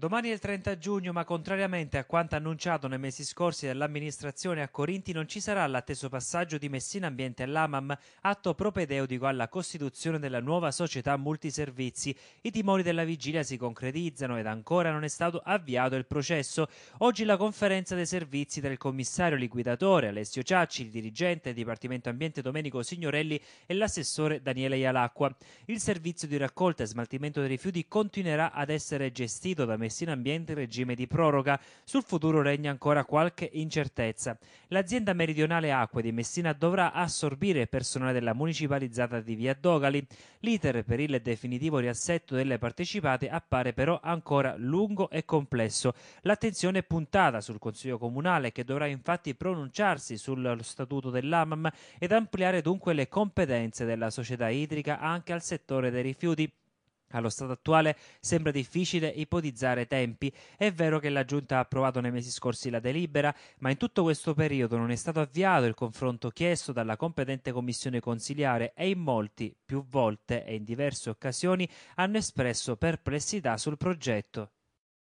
Domani è il 30 giugno, ma contrariamente a quanto annunciato nei mesi scorsi dall'amministrazione a Corinti, non ci sarà l'atteso passaggio di Messina Ambiente all'AMAM, atto propedeutico alla costituzione della nuova società multiservizi. I timori della vigilia si concretizzano ed ancora non è stato avviato il processo. Oggi la conferenza dei servizi tra il commissario liquidatore Alessio Ciacci, il dirigente del Dipartimento Ambiente Domenico Signorelli e l'assessore Daniele Ialacqua. Il servizio di raccolta e smaltimento dei rifiuti continuerà ad essere gestito da Messina Messina ambiente in regime di proroga. Sul futuro regna ancora qualche incertezza. L'azienda meridionale Acque di Messina dovrà assorbire personale della municipalizzata di Via Dogali. L'iter per il definitivo riassetto delle partecipate appare però ancora lungo e complesso. L'attenzione è puntata sul Consiglio Comunale che dovrà infatti pronunciarsi sullo statuto dell'AMAM ed ampliare dunque le competenze della società idrica anche al settore dei rifiuti. Allo stato attuale sembra difficile ipotizzare tempi. È vero che la Giunta ha approvato nei mesi scorsi la delibera, ma in tutto questo periodo non è stato avviato il confronto chiesto dalla competente commissione consiliare e in molti, più volte e in diverse occasioni, hanno espresso perplessità sul progetto.